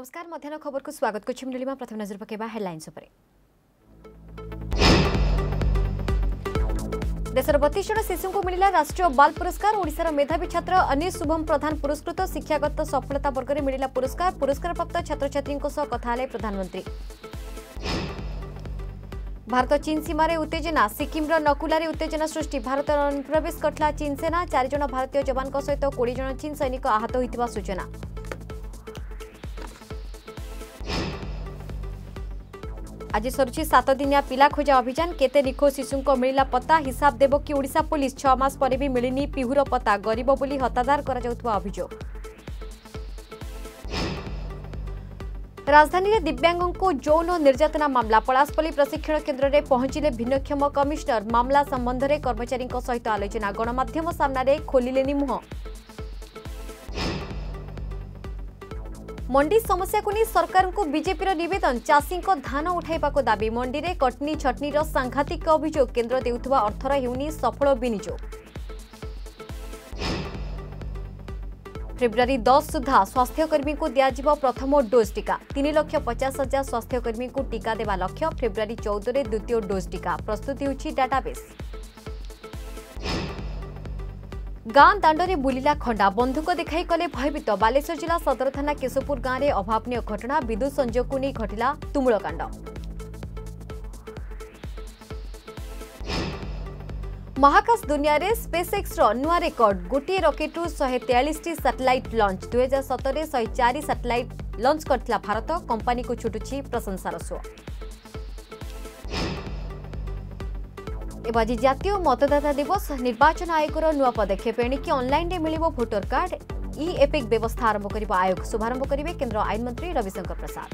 नमस्कार मध्यान खबर को स्वागत कर प्रथम नजर पकड़ा देशर बतीस जन शिशु को मिला राष्ट्रीय बाल पुरस्कार ओडार मेधावी छात्र अनिल शुभम प्रधान पुरस्कृत शिक्षागत सफलता वर्ग में मिला पुरस्कार पुरस्कार प्राप्त छात्रछात्री कथा प्रधानमंत्री भारत चीन सीमार उत्तेजना सिक्किम्र नकुलार उत्तेजना सृष्टि भारत अनुप्रवेश चीन सेना चारिज भारतीय जवान सहित कोड़े जन चीन सैनिक आहत होता सूचना আজি সরুছি সাত দিনিয়া পিলা খোঁজা অভিযান কেতে নিখোঁজ শিশুঙ্ মিলা পতা হিসাব দেব কি ওড়শা পুলিশ ছ মাস পরে বি মিলিনি পিহুর পতা গরিব বলে হতাদার করা অভিযোগ রাজধানী দিব্যাঙ্গঙ্কু যৌন নির্যাতনা মামলা পলাশপল্লী প্রশিক্ষণ কেন্দ্রে পৌঁছিলে ভিন্নক্ষম কমিশনর মামলা সম্বন্ধে কর্মচারী সহ আলোচনা গণমাধ্যম সামনার খোলিলে মুহ ମଣ୍ଡି ସମସ୍ୟାକୁ ନେଇ ସରକାରଙ୍କୁ ବିଜେପିର ନିବେଦନ ଚାଷୀଙ୍କ ଧାନ ଉଠାଇବାକୁ ଦାବି ମଣ୍ଡିରେ କଟନୀ ଛଟନୀର ସାଂଘାତିକ ଅଭିଯୋଗ କେନ୍ଦ୍ର ଦେଉଥିବା ଅର୍ଥର ହେଉନି ସଫଳ ବିନିଯୋଗ ଫେବୃୟାରୀ ଦଶ ସୁଦ୍ଧା ସ୍ୱାସ୍ଥ୍ୟକର୍ମୀଙ୍କୁ ଦିଆଯିବ ପ୍ରଥମ ଡୋଜ୍ ଟିକା ତିନି ଲକ୍ଷ ପଚାଶ ହଜାର ସ୍ୱାସ୍ଥ୍ୟକର୍ମୀଙ୍କୁ ଟିକା ଦେବା ଲକ୍ଷ୍ୟ ଫେବୃୟାରୀ ଚଉଦରେ ଦ୍ୱିତୀୟ ଡୋଜ୍ ଟିକା ପ୍ରସ୍ତୁତି ହେଉଛି ଡାଟାବେସ୍ गाँ दाण्डले बुलिला खा बन्धुक देखले भयभीत बालेश्वर जिल्ला सदर थाना केशोपुर गाँडे अभावनी घटना विद्युत संयोगको नै घटला तुमुलकाण्ड महाकाश रे स्पेसएक्स र नयाँ रेकर्ड गोट रकेट्रु शेस लन्च दुई हजार सतर शारि भारत लन्च को छुटुची प्रशंसार सु এবার আজ জাতীয় মতদাতা দিবস নির্বাচন আয়োগর নূয়া পদক্ষেপ এণিকি অনলাইনে মিলব ভোটর কার্ড ই এপিক ব্যবস্থা আরম্ভ করা আয়োগ শুভারম্ভ করবে কেন্দ্র আইন মন্ত্রী রবিশঙ্কর প্রসাদ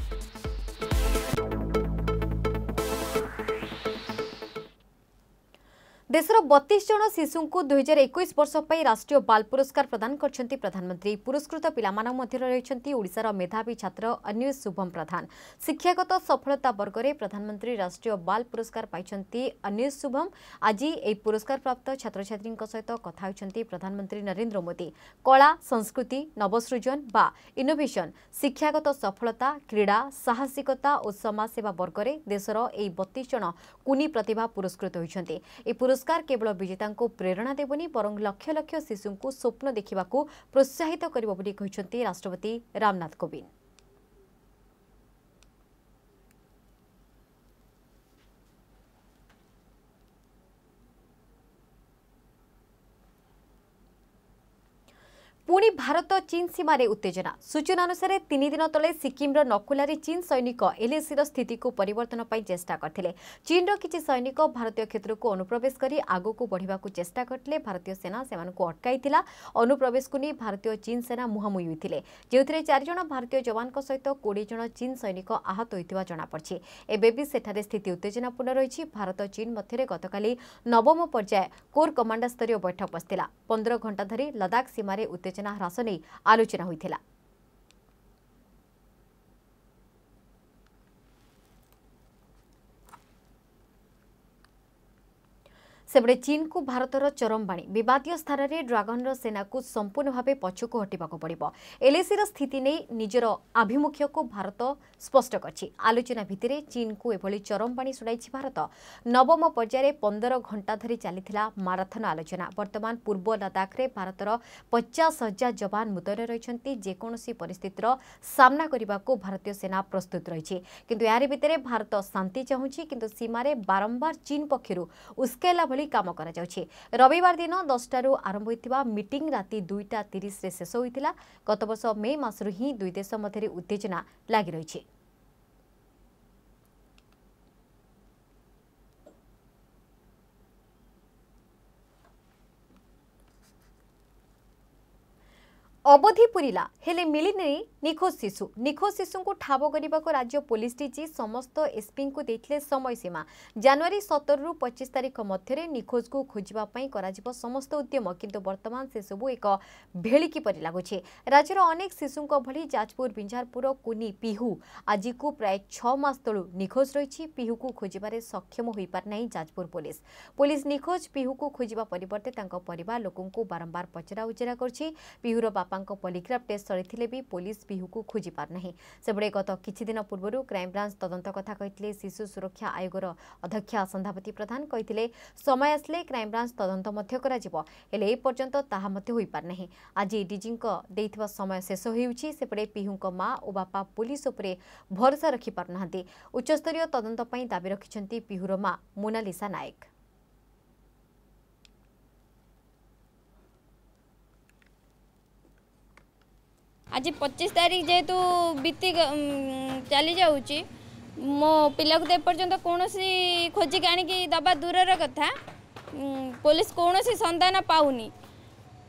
ଦେଶର ବତିଶ ଜଣ ଶିଶୁଙ୍କୁ ଦୁଇହଜାର ଏକୋଇଶ ବର୍ଷ ପାଇଁ ରାଷ୍ଟ୍ରୀୟ ବାଲ ପୁରସ୍କାର ପ୍ରଦାନ କରିଛନ୍ତି ପ୍ରଧାନମନ୍ତ୍ରୀ ପୁରସ୍କୃତ ପିଲାମାନଙ୍କ ମଧ୍ୟରେ ରହିଛନ୍ତି ଓଡ଼ିଶାର ମେଧାବୀ ଛାତ୍ର ଅନ୍ୱେଷ ଶୁଭମ ପ୍ରଧାନ ଶିକ୍ଷାଗତ ସଫଳତା ବର୍ଗରେ ପ୍ରଧାନମନ୍ତ୍ରୀ ରାଷ୍ଟ୍ରୀୟ ବାଲ ପୁରସ୍କାର ପାଇଛନ୍ତି ଅନ୍ୱେଷ ଶୁଭମ ଆଜି ଏହି ପୁରସ୍କାର ପ୍ରାପ୍ତ ଛାତ୍ରଛାତ୍ରୀଙ୍କ ସହିତ କଥା ହେଉଛନ୍ତି ପ୍ରଧାନମନ୍ତ୍ରୀ ନରେନ୍ଦ୍ର ମୋଦି କଳା ସଂସ୍କୃତି ନବସୃଜନ ବା ଇନୋଭେସନ୍ ଶିକ୍ଷାଗତ ସଫଳତା କ୍ରୀଡ଼ା ସାହସିକତା ଓ ସମାଜସେବା ବର୍ଗରେ ଦେଶର ଏହି ବତିଶ ଜଣ କୁନି ପ୍ରତିଭା ପୁରସ୍କୃତ ହୋଇଛନ୍ତି ଏହି ପୁରସ୍କାର पुरस्कार केवल विजेता को प्रेरणा देवन बर लक्ष लक्ष शिशु को स्वप्न देखा प्रोत्साहित करपति रामनाथ कोविंद ପୁଣି ଭାରତ ଚୀନ୍ ସୀମାରେ ଉତ୍ତେଜନା ସୂଚନା ଅନୁସାରେ ତିନି ଦିନ ତଳେ ସିକିମ୍ର ନକୁଲାରେ ଚୀନ୍ ସୈନିକ ଏଲ୍ଏସିର ସ୍ଥିତିକୁ ପରିବର୍ତ୍ତନ ପାଇଁ ଚେଷ୍ଟା କରିଥିଲେ ଚୀନ୍ର କିଛି ସୈନିକ ଭାରତୀୟ କ୍ଷେତ୍ରକୁ ଅନୁପ୍ରବେଶ କରି ଆଗକୁ ବଢ଼ିବାକୁ ଚେଷ୍ଟା କରିଥିଲେ ଭାରତୀୟ ସେନା ସେମାନଙ୍କୁ ଅଟକାଇଥିଲା ଅନୁପ୍ରବେଶକୁ ନେଇ ଭାରତୀୟ ଚୀନ୍ ସେନା ମୁହାଁମୁହିଁ ହୋଇଥିଲେ ଯେଉଁଥିରେ ଚାରିଜଣ ଭାରତୀୟ ଯବାନଙ୍କ ସହିତ କୋଡ଼ିଏ ଜଣ ଚୀନ୍ ସୈନିକ ଆହତ ହୋଇଥିବା ଜଣାପଡ଼ିଛି ଏବେ ବି ସେଠାରେ ସ୍ଥିତି ଉତ୍ତେଜନାପୂର୍ଣ୍ଣ ରହିଛି ଭାରତ ଚୀନ୍ ମଧ୍ୟରେ ଗତକାଲି ନବମ ପର୍ଯ୍ୟାୟ କୋର୍ କମାଣ୍ଡର ସ୍ତରୀୟ ବୈଠକ ବସିଥିଲା ପନ୍ଦର ଘଣ୍ଟା ଧରି ଲଦାଖ ସୀମାରେ ଉତ୍ତେଜନା ଯୋଜନା ହ୍ରାସ ନେଇ ଆଲୋଚନା ହୋଇଥିଲା ସେବେଳେ ଚୀନ୍କୁ ଭାରତର ଚରମବାଣୀ ବିବାଦୀୟ ସ୍ଥାନରେ ଡ୍ରାଗନ୍ର ସେନାକୁ ସମ୍ପୂର୍ଣ୍ଣ ଭାବେ ପଛକୁ ହଟିବାକୁ ପଡ଼ିବ ଏଲ୍ଏସିର ସ୍ଥିତି ନେଇ ନିଜର ଆଭିମୁଖ୍ୟକୁ ଭାରତ ସ୍ପଷ୍ଟ କରିଛି ଆଲୋଚନା ଭିତ୍ତିରେ ଚୀନ୍କୁ ଏଭଳି ଚରମବାଣୀ ଶୁଣାଇଛି ଭାରତ ନବମ ପର୍ଯ୍ୟାୟରେ ପନ୍ଦର ଘଣ୍ଟା ଧରି ଚାଲିଥିଲା ମାରାଥନ୍ ଆଲୋଚନା ବର୍ତ୍ତମାନ ପୂର୍ବ ଲଦାଖରେ ଭାରତର ପଚାଶ ହଜାର ଯବାନ ମୁତୟନ ରହିଛନ୍ତି ଯେକୌଣସି ପରିସ୍ଥିତିର ସାମ୍ନା କରିବାକୁ ଭାରତୀୟ ସେନା ପ୍ରସ୍ତୁତ ରହିଛି କିନ୍ତୁ ଏହାରି ଭିତରେ ଭାରତ ଶାନ୍ତି ଚାହୁଁଛି କିନ୍ତୁ ସୀମାରେ ବାରମ୍ବାର ଚୀନ୍ ପକ୍ଷରୁ ଉସ୍କାଇଲା ଭଳି କାମ କରାଯାଉଛି ରବିବାର ଦିନ ଦଶଟାରୁ ଆରମ୍ଭ ହୋଇଥିବା ମିଟିଂ ରାତି ଦୁଇଟା ତିରିଶରେ ଶେଷ ହୋଇଥିଲା ଗତବର୍ଷ ମେ ମାସରୁ ହିଁ ଦୁଇ ଦେଶ ମଧ୍ୟରେ ଉତ୍ତେଜନା ଲାଗି ରହିଛି অবধি পুরিলা হলে মিলিনি নিখোঁজ শিশু নিখোঁজ শিশুঙ্কু ঠাব করা রাজ্য পুলিশ ডিজি সমস্ত এসপিঙ্কু দিয়ে সময়সীমা জানুয়ারি সতরু পঁচিশ তারিখ মধ্যে নিখোঁজকু খোঁজা করা সমস্ত উদ্যম কিন্তু বর্তমান সেসবু এক ভেড়িকি পরি লাগুছে রাজ্যর অনেক শিশুঙ্ ভি যাজপুর বিঞ্ঝারপুর কুনি পিহু আজিকু প্রায় ছ মাস তলু নিখোঁজ রয়েছে পিহুকু খোঁজবার সক্ষম হয়ে পারি না যাজপুর পুলিশ পুলিশ নিখোঁজ পিহুকু খোঁজা পরিবর্তে তাঁর পরিবার লোক বারম্বার পচরা উচরা করছে পিহুর বাপা ଙ୍କ পলিগ্ৰাফ টেস্ট কৰিলেবি পোলিস পিহুক খুঁজি পাৰ নাই সে বৰ একত কিছি দিনৰ পূৰ্বৰ ক্রাইম ব্রাঞ্চ তদন্ত কথা ক'ইtile শিশু সুৰক্ষা আয়োগৰ অধ্যক্ষ আসন্ধহপতি প্ৰধান ক'ইtile সময় আছেলে ক্রাইম ব্রাঞ্চ তদন্তৰ মধ্য কৰা যাব এলে এই পৰ্যন্ত তাৰ মধ্য হৈ পৰা নাই আজি ডিজিংক দেতিবা সময় শেষ হৈউচি সেপরে পিহুৰ মা ও বাপা পোলিস ওপৰে ভরসা ৰাখি পৰনহাতে উচ্চস্তৰীয় তদন্ত পাই দাবী ৰাখিছন্তি পিহুৰ মা মুনাलिसा Naik आज पचिश तारीख जेहेतु बीती चली जाऊँगी मो पा को एपर्तंत कौन सी खोजिक आणिकी दबा दूर रहा पुलिस कौन सी सन्धान पाऊनी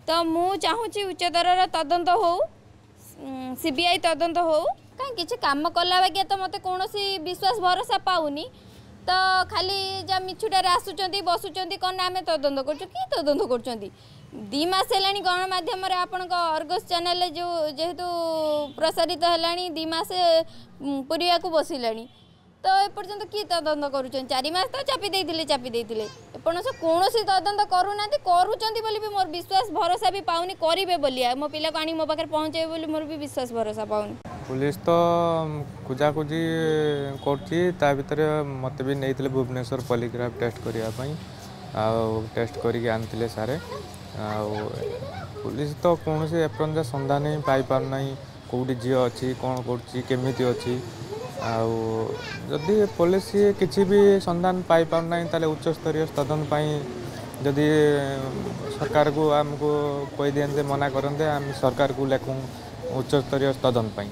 तो मुझे उच्चतर तदंत हो सीबीआई तदंत हो किसी कम कला बाग्य तो मत कौन विश्वास भरोसा पाऊनी तो खाली जहाँ मिछुटार आसुच्च बसुच्च कमें तदंत कर कर दिमास गणमाध्यम आपणस चेल जो जेहेतु प्रसारित है दिमास पूरा को बस तो ये किए तद कर चारिमास तो चापी दे चापी से कौन सी तदंत करूना करुँ भी मोर विश्वास भरोसा भी पाऊनी करेंगे बोलिया मो पा को आनी मो पाखे पहुँचे मोर भी विश्वास भरोसा पाऊनी पुलिस तो खोजाखोजी कर भितर मत भी नहीं भुवनेश्वर पलिग्राफ टेस्ट करने टेस्ट करके आनी सारे ଆଉ ପୋଲିସ ତ କୌଣସି ଏପର୍ଯ୍ୟନ୍ତ ସନ୍ଧାନ ହିଁ ପାଇପାରୁନାହିଁ କେଉଁଠି ଝିଅ ଅଛି କ'ଣ କରୁଛି କେମିତି ଅଛି ଆଉ ଯଦି ପୋଲିସ କିଛି ବି ସନ୍ଧାନ ପାଇପାରୁନାହିଁ ତାହେଲେ ଉଚ୍ଚସ୍ତରୀୟ ତଦନ୍ତ ପାଇଁ ଯଦି ସରକାରକୁ ଆମକୁ କହିଦିଅନ୍ତେ ମନା କରନ୍ତେ ଆମେ ସରକାରକୁ ଲେଖୁ ଉଚ୍ଚସ୍ତରୀୟ ତଦନ୍ତ ପାଇଁ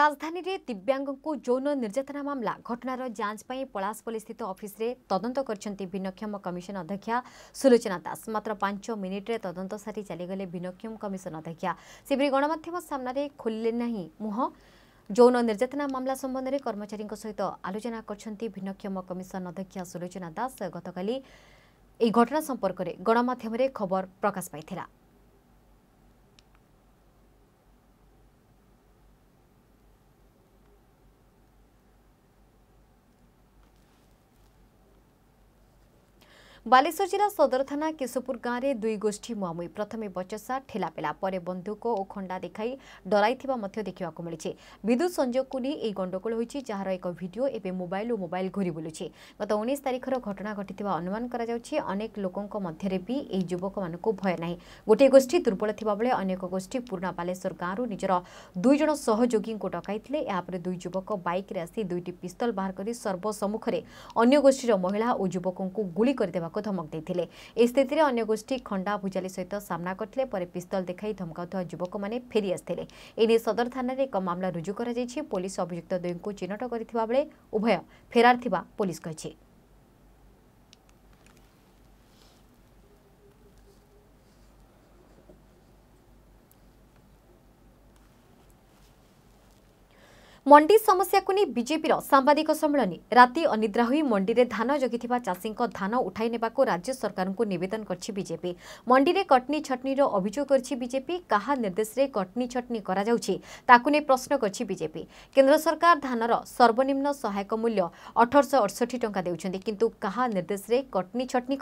রাজধানীতে দিব্যাঙ্গু যৌন নির্যাতনা মামলা ঘটনার যাঞ্চ পাই পলাশপল্লী স্থিত অফিসে তদন্ত করছেন ভিন্নক্ষম কমিশন অধ্যক্ষা সুলোচনা দাস মাত্র পাঁচ মিনিটে তদন্ত সারি চালগলে ভিন্নক্ষম কমিশন অধ্যক্ষা সেপরি গণমাধ্যম সামনে খোলিলে না মুহ যৌন নির্যাতনা মামলা সম্বন্ধে কর্মচারী সহিত আলোচনা করছেন ভিন্নক্ষম কমিশন অধ্যক্ষা সুলোচনা দাস গতকাল এই ঘটনা সম্পর্কের গণমাধ্যমে খবর প্রকাশ পাই ବାଲେଶ୍ୱର ଜିଲ୍ଲା ସଦର ଥାନା କେଶପୁର ଗାଁରେ ଦୁଇ ଗୋଷ୍ଠୀ ମୁହାଁମୁହିଁ ପ୍ରଥମେ ବଚସା ଠେଲାପେଲା ପରେ ବନ୍ଧୁକ ଓ ଖଣ୍ଡା ଦେଖାଇ ଡରାଇଥିବା ମଧ୍ୟ ଦେଖିବାକୁ ମିଳିଛି ବିଦ୍ୟୁତ ସଂଯୋଗକୁ ନେଇ ଏହି ଗଣ୍ଡଗୋଳ ହୋଇଛି ଯାହାର ଏକ ଭିଡ଼ିଓ ଏବେ ମୋବାଇଲ ଓ ମୋବାଇଲ ଘୁରି ବୁଲୁଛି ଗତ ଉଣେଇଶ ତାରିଖର ଘଟଣା ଘଟିଥିବା ଅନୁମାନ କରାଯାଉଛି ଅନେକ ଲୋକଙ୍କ ମଧ୍ୟରେ ବି ଏହି ଯୁବକମାନଙ୍କୁ ଭୟ ନାହିଁ ଗୋଟିଏ ଗୋଷ୍ଠୀ ଦୁର୍ବଳ ଥିବାବେଳେ ଅନ୍ୟ ଏକ ଗୋଷ୍ଠୀ ପୁରୁଣା ବାଲେଶ୍ୱର ଗାଁରୁ ନିଜର ଦୁଇ ଜଣ ସହଯୋଗୀଙ୍କୁ ଡକାଇଥିଲେ ଏହାପରେ ଦୁଇ ଯୁବକ ବାଇକ୍ରେ ଆସି ଦୁଇଟି ପିସ୍ତଲ ବାହାର କରି ସର୍ବସମ୍ମୁଖରେ ଅନ୍ୟ ଗୋଷ୍ଠୀର ମହିଳା ଓ ଯୁବକଙ୍କୁ ଗୁଳି କରିଦେବାକୁ ଦେବାକୁ ଧମକ ଦେଇଥିଲେ ଏହି ସ୍ଥିତିରେ ଅନ୍ୟ ଗୋଷ୍ଠୀ ଖଣ୍ଡା ଭୁଜାଲି ସହିତ ସାମ୍ନା କରିଥିଲେ ପରେ ପିସ୍ତଲ ଦେଖାଇ ଧମକାଉଥିବା ଯୁବକମାନେ ଫେରିଆସିଥିଲେ ଆସିଥିଲେ ଏନେଇ ସଦର ଥାନାରେ ଏକ ମାମଲା ରୁଜୁ କରାଯାଇଛି ପୋଲିସ ଅଭିଯୁକ୍ତ ଦୁଇଙ୍କୁ ଚିହ୍ନଟ କରିଥିବା ବେଳେ ଉଭୟ ଫେରାର ଥିବା ପୋଲିସ କହିଛି मिडी समस्याको नि विजेपि साम्बादिक सम्मिलिरा अनिद्राह मिडिएले धान जगिथिमा चासीको धान उठाइन राज्य सरकारको नेदन गरिन्छ विजेपि मिडियर कटनी छटनी अभियोग गरिदे कटनी छटनी प्रश्न गरिजेपि केन्द्र सरकार धान सर्वनिम्न सहायक मूल्य अठर श अठसठी कि कहाँ निर्देशले कटनी छटनी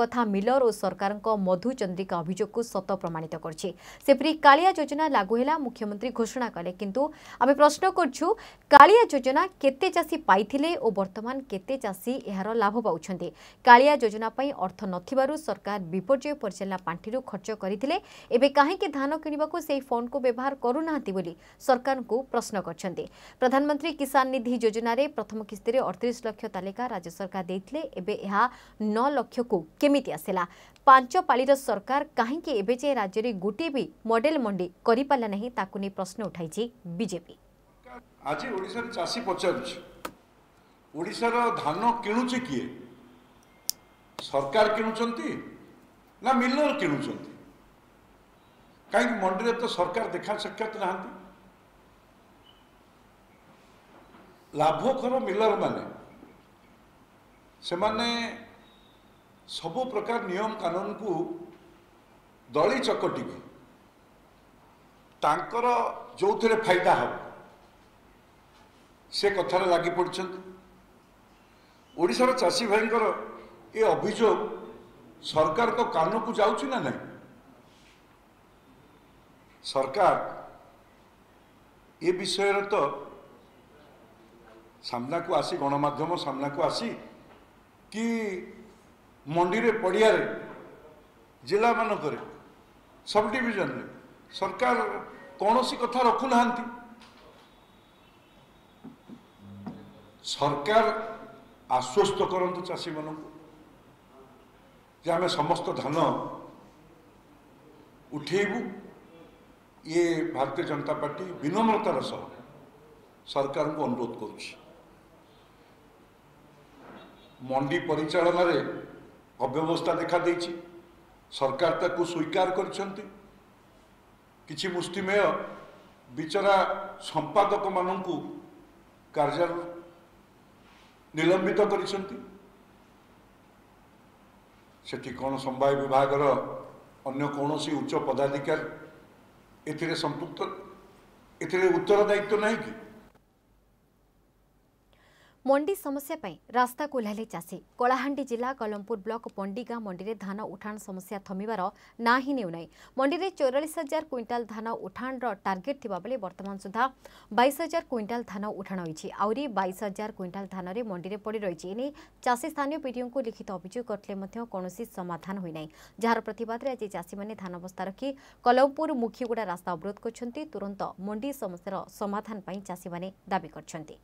कथा मिलर ओ सरकारको मधु चन्द्रिका अभियोगको सत प्रमाणित काोजना मुख्यमंत्री घोषणा प्रश्न करोजना के पाई और बर्तमान के लाभ पाते काोजना पर अर्थ न सरकार विपर्य परिचा पांठि खर्च करते कहीं धान किणवाक फंड को व्यवहार करूना सरकार को प्रश्न कर प्रधानमंत्री किसान निधि योजन प्रथम किस्ती में अड़तीस लक्ष तालिका राज्य सरकार देते नौ नौलक्ष को केमी आसला पांच पाली सरकार कहीं राज्य गोटे भी मडेल मंडी करें प्रश्न उठाई बीजेपी ଆଜି ଓଡ଼ିଶାର ଚାଷୀ ପଚାରୁଛି ଓଡ଼ିଶାର ଧାନ କିଣୁଛି କିଏ ସରକାର କିଣୁଛନ୍ତି ନା ମିଲର କିଣୁଛନ୍ତି କାହିଁକି ମଣ୍ଡିରେ ତ ସରକାର ଦେଖା ସାକ୍ଷାତ ନାହାନ୍ତି ଲାଭଖର ମିଲର ମାନେ ସେମାନେ ସବୁ ପ୍ରକାର ନିୟମ କାନୁନକୁ ଦଳି ଚକଟିବେ ତାଙ୍କର ଯେଉଁଥିରେ ଫାଇଦା ହେବ ସେ କଥାରେ ଲାଗି ପଡ଼ିଛନ୍ତି ଓଡ଼ିଶାର ଚାଷୀ ଭାଇଙ୍କର ଏ ଅଭିଯୋଗ ସରକାରଙ୍କ କାନକୁ ଯାଉଛି ନା ନାହିଁ ସରକାର ଏ ବିଷୟରେ ତ ସାମ୍ନାକୁ ଆସି ଗଣମାଧ୍ୟମ ସାମ୍ନାକୁ ଆସି କି ମଣ୍ଡିରେ ପଡ଼ିଆରେ ଜିଲ୍ଲାମାନଙ୍କରେ ସବ୍ ଡିଭିଜନରେ ସରକାର କୌଣସି କଥା ରଖୁନାହାନ୍ତି ସରକାର ଆଶ୍ୱସ୍ତ କରନ୍ତୁ ଚାଷୀମାନଙ୍କୁ ଯେ ଆମେ ସମସ୍ତ ଧାନ ଉଠେଇବୁ ଇଏ ଭାରତୀୟ ଜନତା ପାର୍ଟି ବିନମ୍ରତାର ସହ ସରକାରଙ୍କୁ ଅନୁରୋଧ କରୁଛି ମଣ୍ଡି ପରିଚାଳନାରେ ଅବ୍ୟବସ୍ଥା ଦେଖାଦେଇଛି ସରକାର ତାକୁ ସ୍ୱୀକାର କରିଛନ୍ତି କିଛି ମୁଷ୍ଟିମେୟ ବିଚରା ସମ୍ପାଦକମାନଙ୍କୁ କାର୍ଯ୍ୟ ନିଲମ୍ବିତ କରିଛନ୍ତି ସେଠି କ'ଣ ସମବାୟ ବିଭାଗର ଅନ୍ୟ କୌଣସି ଉଚ୍ଚ ପଦାଧିକାରୀ ଏଥିରେ ସମ୍ପୃକ୍ତ ଏଥିରେ ଉତ୍ତରଦାୟିତ୍ୱ ନାହିଁ କି समस्या मिडी समस्यापे रास्तालैले चासी कलाहाँ जिल्ला कलमपुर ब्लक पन्डिगा म धान उठाण समस्या थमेरार ना हिँ न म चौरालिस हजार कुइटाल धान उठाण र टार्गेट ठाउँ बर्तमान सुधा बइस हजार कुइन्टाल धान उठाण हुन्छ आउरी बइस हजार कुइटाल धानले मिडिए पडिरहे चासी स्थानीय को लिखित समाधान अभियोग गरिधान प्रतिवाद आज चासी धान अवस्था रखी कलमपुर मुख्यगुडा रास्ता अवरोध तुरंत समस्या समाधान तुरन्त मन्डी समस्यारमाधानी दाबी गरिन्छ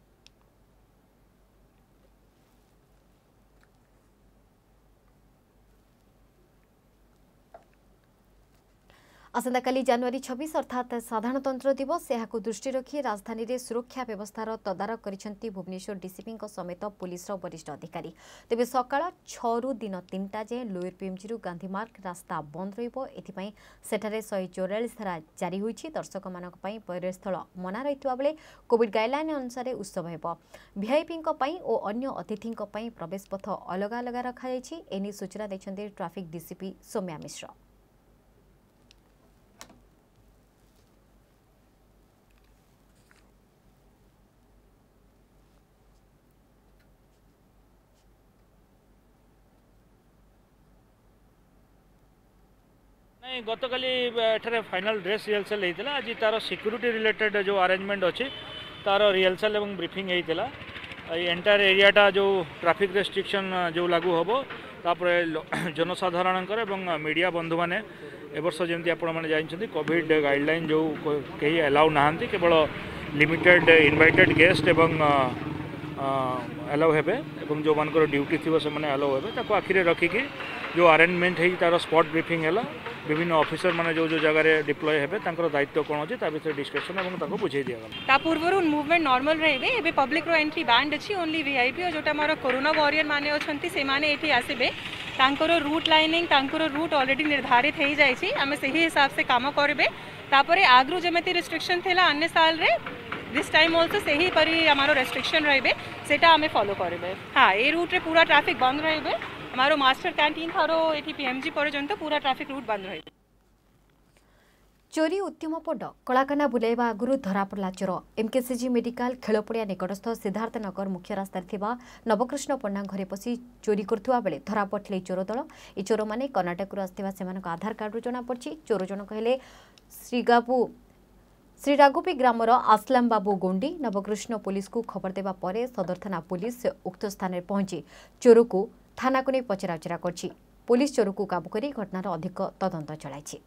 ଆସନ୍ତାକାଲି ଜାନୁଆରୀ ଛବିଶ ଅର୍ଥାତ୍ ସାଧାରଣତନ୍ତ୍ର ଦିବସ ଏହାକୁ ଦୃଷ୍ଟି ରଖି ରାଜଧାନୀରେ ସୁରକ୍ଷା ବ୍ୟବସ୍ଥାର ତଦାରଖ କରିଛନ୍ତି ଭୁବନେଶ୍ୱର ଡିସିପିଙ୍କ ସମେତ ପୁଲିସର ବରିଷ୍ଠ ଅଧିକାରୀ ତେବେ ସକାଳ ଛଅରୁ ଦିନ ତିନିଟା ଯାଏଁ ଲୋୟର ପିଏମ୍ଜିରୁ ଗାନ୍ଧୀମାର୍ଗ ରାସ୍ତା ବନ୍ଦ ରହିବ ଏଥିପାଇଁ ସେଠାରେ ଶହେ ଚଉରାଳିଶ ଧାରା ଜାରି ହୋଇଛି ଦର୍ଶକମାନଙ୍କ ପାଇଁ ପର୍ଯ୍ୟଟନସ୍ଥଳ ମନା ରହିଥିବା ବେଳେ କୋଭିଡ୍ ଗାଇଡ୍ଲାଇନ୍ ଅନୁସାରେ ଉତ୍ସବ ହେବ ଭିଆଇପିଙ୍କ ପାଇଁ ଓ ଅନ୍ୟ ଅତିଥିଙ୍କ ପାଇଁ ପ୍ରବେଶ ପଥ ଅଲଗା ଅଲଗା ରଖାଯାଇଛି ଏନେଇ ସୂଚନା ଦେଇଛନ୍ତି ଟ୍ରାଫିକ୍ ଡିସିପି ସୌମ୍ୟା ମିଶ୍ର गत काली फाइनाल ड्रेस रिहर्सल होता आज तार सिक्यूरी रिलेटेड जो आरेजमेंट अच्छे तार रिहर्सल और ब्रिफिंग होता एंटायर एरिया जो ट्राफिक रेस्ट्रिक्शन जो लागू हम तापर जनसाधारण मीडिया बंधु मैंने वर्ष जमी आपंट कोड गाइडल जो कहीं एलाउ ना केवल लिमिटेड इनवैटेड गेस्ट एवं एलाउ हो जो मान ड्यूटी थी एलाउ हे आखिरी रखिकी जो आरेजमेंट हो तार स्पट ब्रिफिंग है বিভিন্ন ଅଫିସର ମାନେ ଯେଉଁ ଯେଉଁ ଜାଗାରେ ଡିପ୍ଲୟ ହେବେ ତାଙ୍କର ଦାୟିତ୍ୱ କ'ଣ ଅଛି ତା ବିଷୟରେ ଡିସ୍କସନ୍ ଏବଂ ତାଙ୍କୁ ବୁଝେଇ ଦିଆଗଲା ତା ପୂର୍ବରୁ ମୁଭମେଣ୍ଟ ନର୍ମାଲ ରହିବେ ଏବେ ପବ୍ଲିକର ଏଣ୍ଟ୍ରି ବ୍ୟାଣ୍ଡ ଅଛି ଓନ୍ଲି ଭିଆଇପି ଓ ଯେଉଁଟା ଆମର କରୋନା ୱାରିୟର ମାନେ ଅଛନ୍ତି ସେମାନେ ଏଠି ଆସିବେ ତାଙ୍କର ରୁଟ୍ ଲାଇନିଂ ତାଙ୍କର ରୁଟ୍ ଅଲରେଡ଼ି ନିର୍ଦ୍ଧାରିତ ହୋଇଯାଇଛି ଆମେ ସେହି ହିସାବ ସେ କାମ କରିବେ ତାପରେ ଆଗରୁ ଯେମିତି ରେଷ୍ଟ୍ରିକ୍ସନ୍ ଥିଲା ଅନ୍ୟ ସାଲରେ दिस टाइम ऑल्सो से ही पर ही हमारा रेस्ट्रिक्शन रहे सेटा आम फॉलो करेंगे हाँ ये रूट्रे पूरा ट्रैफिक बंद रहे અમારો માસ્ટર ક્યાન્ટીન થારો એથી પીએમજી પર્યંત પૂરા ટ્રાફિક રૂટ બંધ ରହିବ ଚୋରି ଉଦ୍ୟମ ପଣ୍ଡ କଳାକାନା ବୁଲାଇବା ଆଗରୁ ଧରାପଡ଼ିଲା ଚୋର ଏମ୍କେସିଜି ମେଡିକାଲ ଖେଳପଡ଼ିଆ ନିକଟସ୍ଥ ସିଦ୍ଧାର୍ଥନଗର ମୁଖ୍ୟ ରାସ୍ତାରେ ଥିବା ନବକୃଷ୍ଣ ପଣ୍ଡା ଘରେ ପଶି ଚୋରି କରୁଥିବା ବେଳେ ଧରାପଡ଼ିଥିଲେ ଏହି ଚୋର ଦଳ ଏହି ଚୋରମାନେ କର୍ଣ୍ଣାଟକରୁ ଆସିଥିବା ସେମାନଙ୍କ ଆଧାର କାର୍ଡ଼ରୁ ଜଣାପଡ଼ିଛି ଚୋର ଜଣକ ହେଲେ ଶ୍ରୀଗାବୁ ଶ୍ରୀରାଘୁପି ଗ୍ରାମର ଆସଲାମ ବାବୁ ଗୋଣ୍ଡି ନବକୃଷ୍ଣ ପୋଲିସକୁ ଖବର ଦେବା ପରେ ସଦର ଥାନା ପୋଲିସ ଉକ୍ତ ସ୍ଥାନରେ ପହଞ୍ଚି ଚୋରକୁ ଥାନାକୁ ନେଇ ପଚରା ଉଚରା କରିଛି ପୋଲିସ ଚୋରକୁ କାବୁ କରି ଘଟଣାର ଅଧିକ ତଦନ୍ତ ଚଳାଇଛି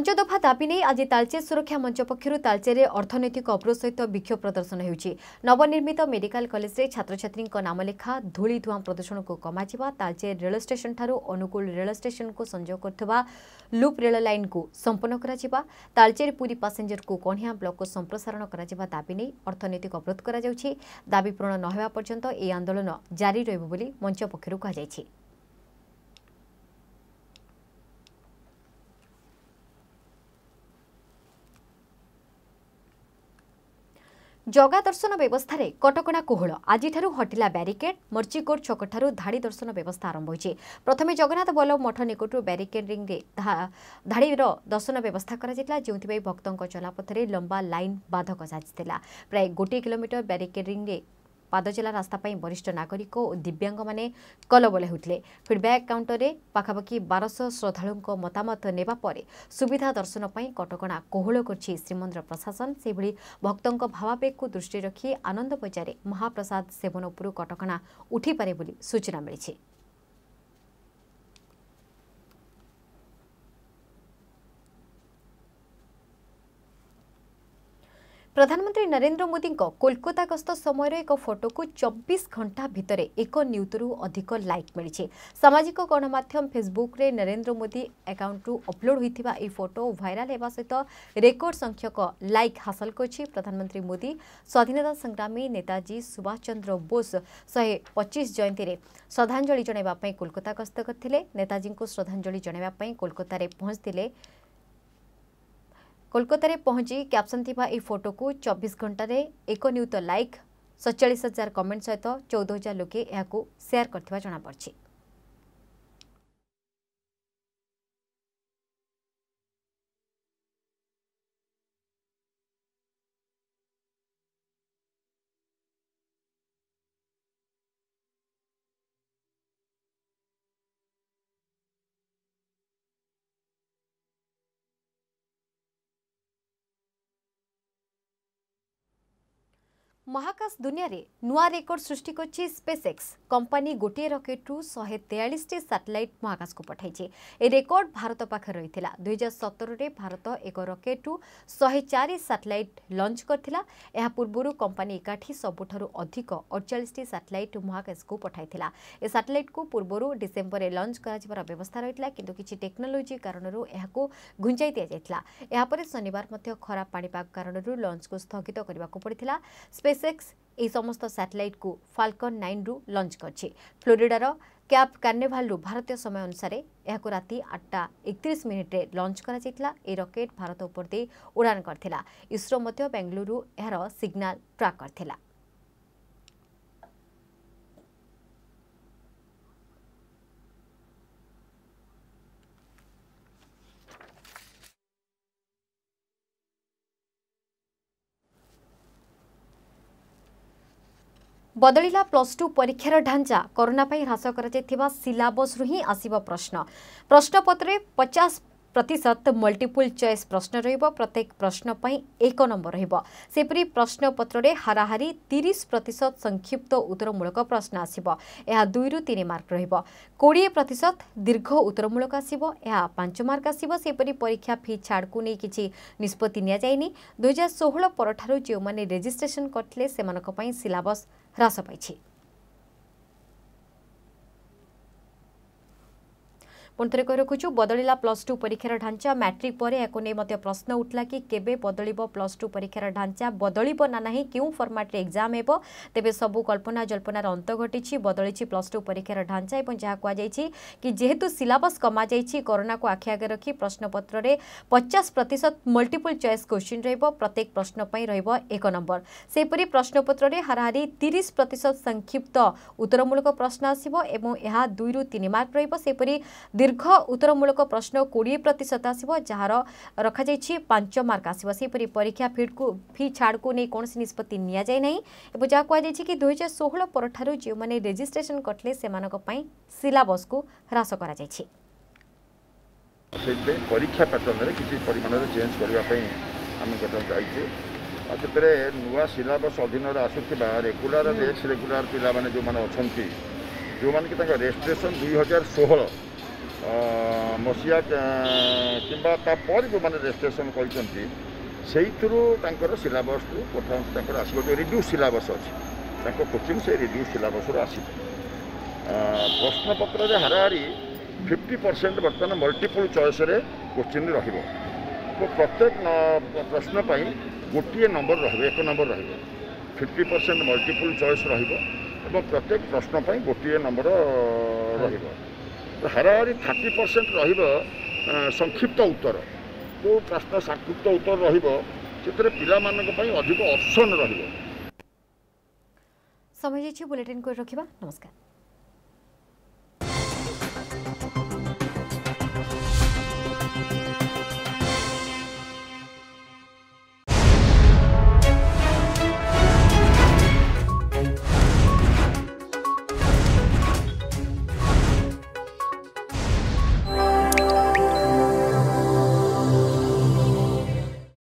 ପାଞ୍ଚ ଦଫା ଦାବି ନେଇ ଆଜି ତାଳଚେର ସୁରକ୍ଷା ମଞ୍ଚ ପକ୍ଷରୁ ତାଳଚେରରେ ଅର୍ଥନୈତିକ ଅବରୋଧ ସହିତ ବିକ୍ଷୋଭ ପ୍ରଦର୍ଶନ ହେଉଛି ନବନିର୍ମିତ ମେଡିକାଲ କଲେଜରେ ଛାତ୍ରଛାତ୍ରୀଙ୍କ ନାମଲେଖା ଧୂଳି ଧୂଆଁ ପ୍ରଦୂଷଣକୁ କମାଯିବା ତାଳଚେର ରେଳ ଷ୍ଟେସନଠାରୁ ଅନୁଗୁଳ ରେଳ ଷ୍ଟେସନକୁ ସଂଯୋଗ କରୁଥିବା ଲୁପ୍ ରେଳ ଲାଇନ୍କୁ ସମ୍ପନ୍ନ କରାଯିବା ତାଳଚେର ପୁରୀ ପାସେଞ୍ଜରକୁ କଣିହାଁ ବ୍ଲକକୁ ସମ୍ପ୍ରସାରଣ କରାଯିବା ଦାବି ନେଇ ଅର୍ଥନୈତିକ ଅବରୋଧ କରାଯାଉଛି ଦାବି ପୂରଣ ନ ହେବା ପର୍ଯ୍ୟନ୍ତ ଏହି ଆନ୍ଦୋଳନ ଜାରି ରହିବ ବୋଲି ମଞ୍ଚ ପକ୍ଷରୁ କୁହାଯାଇଛି ଜଗା ଦର୍ଶନ ବ୍ୟବସ୍ଥାରେ କଟକଣା କୋହଳ ଆଜିଠାରୁ ହଟିଲା ବ୍ୟାରିକେଡ୍ ମର୍ଚିକୋଟ ଛକଠାରୁ ଧାଡ଼ି ଦର୍ଶନ ବ୍ୟବସ୍ଥା ଆରମ୍ଭ ହୋଇଛି ପ୍ରଥମେ ଜଗନ୍ନାଥ ବଲ୍ଲଭ ମଠ ନିକଟରୁ ବ୍ୟାରିକେଡିଂରେ ଧାଡ଼ିର ଦର୍ଶନ ବ୍ୟବସ୍ଥା କରାଯାଇଥିଲା ଯେଉଁଥିପାଇଁ ଭକ୍ତଙ୍କ ଚଲାପଥରେ ଲମ୍ବା ଲାଇନ୍ ବାଧ କସାଯାଇଥିଲା ପ୍ରାୟ ଗୋଟିଏ କିଲୋମିଟର ବ୍ୟାରିକେଡିଂରେ ପାଦଚଲା ରାସ୍ତା ପାଇଁ ବରିଷ୍ଠ ନାଗରିକ ଓ ଦିବ୍ୟାଙ୍ଗମାନେ କଲବଲ ହେଉଥିଲେ ଫିଡ୍ବ୍ୟାକ୍ କାଉଣ୍ଟରରେ ପାଖାପାଖି ବାରଶହ ଶ୍ରଦ୍ଧାଳୁଙ୍କ ମତାମତ ନେବା ପରେ ସୁବିଧା ଦର୍ଶନ ପାଇଁ କଟକଣା କୋହଳ କରିଛି ଶ୍ରୀମନ୍ଦିର ପ୍ରଶାସନ ସେହିଭଳି ଭକ୍ତଙ୍କ ଭାବାବେଗକୁ ଦୃଷ୍ଟିରେ ରଖି ଆନନ୍ଦ ବଜାରରେ ମହାପ୍ରସାଦ ସେବନ ଉପରୁ କଟକଣା ଉଠିପାରେ ବୋଲି ସୂଚନା ମିଳିଛି ପ୍ରଧାନମନ୍ତ୍ରୀ ନରେନ୍ଦ୍ର ମୋଦିଙ୍କ କୋଲକାତା ଗସ୍ତ ସମୟର ଏକ ଫଟୋକୁ ଚବିଶ ଘଣ୍ଟା ଭିତରେ ଏକ ନିୟୁତରୁ ଅଧିକ ଲାଇକ୍ ମିଳିଛି ସାମାଜିକ ଗଣମାଧ୍ୟମ ଫେସବୁକ୍ରେ ନରେନ୍ଦ୍ର ମୋଦି ଆକାଉଣ୍ଟରୁ ଅପଲୋଡ୍ ହୋଇଥିବା ଏହି ଫଟୋ ଭାଇରାଲ୍ ହେବା ସହିତ ରେକର୍ଡ ସଂଖ୍ୟକ ଲାଇକ୍ ହାସଲ କରିଛି ପ୍ରଧାନମନ୍ତ୍ରୀ ମୋଦି ସ୍ୱାଧୀନତା ସଂଗ୍ରାମୀ ନେତାଜୀ ସୁଭାଷ ଚନ୍ଦ୍ର ବୋଷ ଶହେ ପଚିଶ ଜୟନ୍ତୀରେ ଶ୍ରଦ୍ଧାଞ୍ଜଳି ଜଣାଇବା ପାଇଁ କୋଲକାତା ଗସ୍ତ କରିଥିଲେ ନେତାଜୀଙ୍କୁ ଶ୍ରଦ୍ଧାଞ୍ଜଳି ଜଣାଇବା ପାଇଁ କୋଲକାତାରେ ପହଞ୍ଚିଥିଲେ କୋଲକାତାରେ ପହଞ୍ଚି କ୍ୟାପ୍ସନ୍ ଥିବା ଏହି ଫଟୋକୁ ଚବିଶ ଘଣ୍ଟାରେ ଏକ ନିୟୁତ ଲାଇକ୍ ସତଚାଳିଶ ହଜାର କମେଣ୍ଟ ସହିତ ଚଉଦ ହଜାର ଲୋକେ ଏହାକୁ ସେୟାର କରିଥିବା ଜଣାପଡ଼ିଛି ମହାକାଶ ଦୁନିଆରେ ନୂଆ ରେକର୍ଡ ସୃଷ୍ଟି କରିଛି ସ୍ପେସ୍ ଏକ୍ସ କମ୍ପାନୀ ଗୋଟିଏ ରକେଟ୍ରୁ ଶହେ ତେୟାଳିଶଟି ସାଟେଲାଇଟ୍ ମହାକାଶକୁ ପଠାଇଛି ଏ ରେକର୍ଡ ଭାରତ ପାଖରେ ରହିଥିଲା ଦୁଇହଜାର ସତରରେ ଭାରତ ଏକ ରକେଟ୍ରୁ ଶହେ ଚାରି ସାଟେଲାଇଟ୍ ଲଞ୍ଚ କରିଥିଲା ଏହା ପୂର୍ବରୁ କମ୍ପାନୀ ଏକାଠି ସବୁଠାରୁ ଅଧିକ ଅଡ଼ଚାଳିଶଟି ସାଟେଲାଇଟ୍ ମହାକାଶକୁ ପଠାଇଥିଲା ଏ ସାଟେଲାଇଟ୍କୁ ପୂର୍ବରୁ ଡିସେମ୍ବରରେ ଲଞ୍ଚ କରାଯିବାର ବ୍ୟବସ୍ଥା ରହିଥିଲା କିନ୍ତୁ କିଛି ଟେକ୍ନୋଲୋଜି କାରଣରୁ ଏହାକୁ ଘୁଞ୍ଚାଇ ଦିଆଯାଇଥିଲା ଏହାପରେ ଶନିବାର ମଧ୍ୟ ଖରାପ ପାଣିପାଗ କାରଣରୁ ଲଞ୍ଚକୁ ସ୍ଥଗିତ କରିବାକୁ ପଡ଼ିଥିଲା ସ୍ପେସ୍ স্পেসএক্স এই সমস্ত স্যাটেলাইটকু ফাল্কন নাইনরু লঞ্চ করছে ফ্লোরিডার କ୍ୟାପ୍ କାର୍ଣ୍ଣିଭାଲ୍ରୁ ଭାରତୀୟ ସମୟ ଅନୁସାରେ ଏହାକୁ ରାତି ଆଠଟା ଏକତିରିଶ ମିନିଟ୍ରେ ଲଞ୍ଚ କରାଯାଇଥିଲା ଏହି ରକେଟ୍ ଭାରତ ଉପର ଦେଇ ଉଡ଼ାଣ କରିଥିଲା ଇସ୍ରୋ ମଧ୍ୟ ବେଙ୍ଗଲୁରୁ ଏହାର ସିଗ୍ନାଲ୍ ଟ୍ରାକ୍ କରିଥିଲା बदलिला प्लस टू परीक्षार ढांचा कोरोना ह्रास कर सिलास्रु ही प्रश्न प्रश्नपत्रे पचास प्रतिशत मल्टिपुल चोइस प्रश्न र प्रत्येक प्रश्नप एक नम्बर सेपरि प्रश्नपत्र हाराहारी तिरि प्रतिशत संक्षिप्त उत्तरमूलक प्रश्न आसु मार्क मर्क रहे प्रतिशत दीर्घ उत्तरमूलक आस मर्क परीक्षा फि छाड किछि निष्पत्ति निजाइन दुई हजार षो परठुजन रेजिट्रेसन गरि सिलाबस ह्रासपाई ପୁଣିଥରେ କହି ରଖୁଛୁ ବଦଳିଲା ପ୍ଲସ୍ ଟୁ ପରୀକ୍ଷାର ଢାଞ୍ଚା ମ୍ୟାଟ୍ରିକ୍ ପରେ ଏହାକୁ ନେଇ ମଧ୍ୟ ପ୍ରଶ୍ନ ଉଠିଲା କି କେବେ ବଦଳିବ ପ୍ଲସ୍ ଟୁ ପରୀକ୍ଷାର ଢାଞ୍ଚା ବଦଳିବ ନା ନାହିଁ କେଉଁ ଫର୍ମାଟ୍ରେ ଏକ୍ଜାମ୍ ହେବ ତେବେ ସବୁ କଳ୍ପନା ଜଳ୍ପନାର ଅନ୍ତ ଘଟିଛି ବଦଳିଛି ପ୍ଲସ୍ ଟୁ ପରୀକ୍ଷାର ଢାଞ୍ଚା ଏବଂ ଯାହା କୁହାଯାଇଛି କି ଯେହେତୁ ସିଲାବସ୍ କମାଯାଇଛି କରୋନାକୁ ଆଖି ଆଗେ ରଖି ପ୍ରଶ୍ନପତ୍ରରେ ପଚାଶ ପ୍ରତିଶତ ମଲ୍ଟିପୁଲ୍ ଚଏସ୍ କୋଶ୍ଚିନ୍ ରହିବ ପ୍ରତ୍ୟେକ ପ୍ରଶ୍ନ ପାଇଁ ରହିବ ଏକ ନମ୍ବର ସେହିପରି ପ୍ରଶ୍ନପତ୍ରରେ ହାରାହାରି ତିରିଶ ପ୍ରତିଶତ ସଂକ୍ଷିପ୍ତ ଉତ୍ତରମୂଳକ ପ୍ରଶ୍ନ ଆସିବ ଏବଂ ଏହା ଦୁଇରୁ ତିନି ମାର୍କ ରହିବ ସେହିପରି ଦୀର୍ଘ ଦୀର୍ଘ ଉତ୍ତରମୂଳକ ପ୍ରଶ୍ନ କୋଡ଼ିଏ ପ୍ରତିଶତ ଆସିବ ଯାହାର ରଖାଯାଇଛି ପାଞ୍ଚ ମାର୍କ ଆସିବ ସେହିପରି ପରୀକ୍ଷା ଫିଡ଼କୁ ଫି ଛାଡ଼କୁ ନେଇ କୌଣସି ନିଷ୍ପତ୍ତି ନିଆଯାଇ ନାହିଁ ଏବଂ ଯାହା କୁହାଯାଇଛି କି ଦୁଇହଜାର ଷୋହଳ ପରଠାରୁ ଯେଉଁମାନେ ରେଜିଷ୍ଟ୍ରେସନ୍ କରିଥିଲେ ସେମାନଙ୍କ ପାଇଁ ସିଲାବସ୍କୁ ହ୍ରାସ କରାଯାଇଛି ସେଥିପାଇଁ ପରୀକ୍ଷା ପ୍ୟାଟର୍ନରେ କିଛି ପରିମାଣରେ ଚେଞ୍ଜ କରିବା ପାଇଁ ଆମେ କଥା ଯାଇଛୁ ଆଉ ସେଥିରେ ନୂଆ ସିଲାବସ୍ ଅଧୀନରେ ଆସୁଥିବା ରେଗୁଲାର ଏକ୍ସ ରେଗୁଲାର ପିଲାମାନେ ଯେଉଁମାନେ ଅଛନ୍ତି ଯେଉଁମାନେ କି ତାଙ୍କ ରେଜିଷ୍ଟ୍ରେସନ୍ ଦୁଇ ହଜାର ଷୋହଳ ମସିହା କିମ୍ବା ତା ପରେ ଯେଉଁମାନେ ରେଜିଷ୍ଟ୍ରେସନ୍ କରିଛନ୍ତି ସେଇଥିରୁ ତାଙ୍କର ସିଲାବସ୍କୁ ପ୍ରଥମ ତାଙ୍କର ଆସିବ ଯେଉଁ ରିଡ୍ୟୁସ୍ ସିଲାବସ୍ ଅଛି ତାଙ୍କ କୋଚିଂ ସେ ରିଡ୍ୟୁସ୍ ସିଲାବସ୍ରୁ ଆସିବ ପ୍ରଶ୍ନପତ୍ରରେ ହାରାହାରି ଫିଫ୍ଟି ପରସେଣ୍ଟ ବର୍ତ୍ତମାନ ମଲ୍ଟିପୁଲ୍ ଚଏସ୍ରେ କୋଚିଂ ରହିବ ଓ ପ୍ରତ୍ୟେକ ପ୍ରଶ୍ନ ପାଇଁ ଗୋଟିଏ ନମ୍ବର ରହିବ ଏକ ନମ୍ବର ରହିବ ଫିଫ୍ଟି ପରସେଣ୍ଟ ମଲ୍ଟିପୁଲ୍ ଚଏସ୍ ରହିବ ଏବଂ ପ୍ରତ୍ୟେକ ପ୍ରଶ୍ନ ପାଇଁ ଗୋଟିଏ ନମ୍ବର ରହିବ हराहरी थर्टी पर्सेन्ट र संक्षिप्त उत्तर को प्रश्न संक्षिप्त उत्तर रहेछ त्यो पिला असन रहेछ बुलेटिन नमस्कार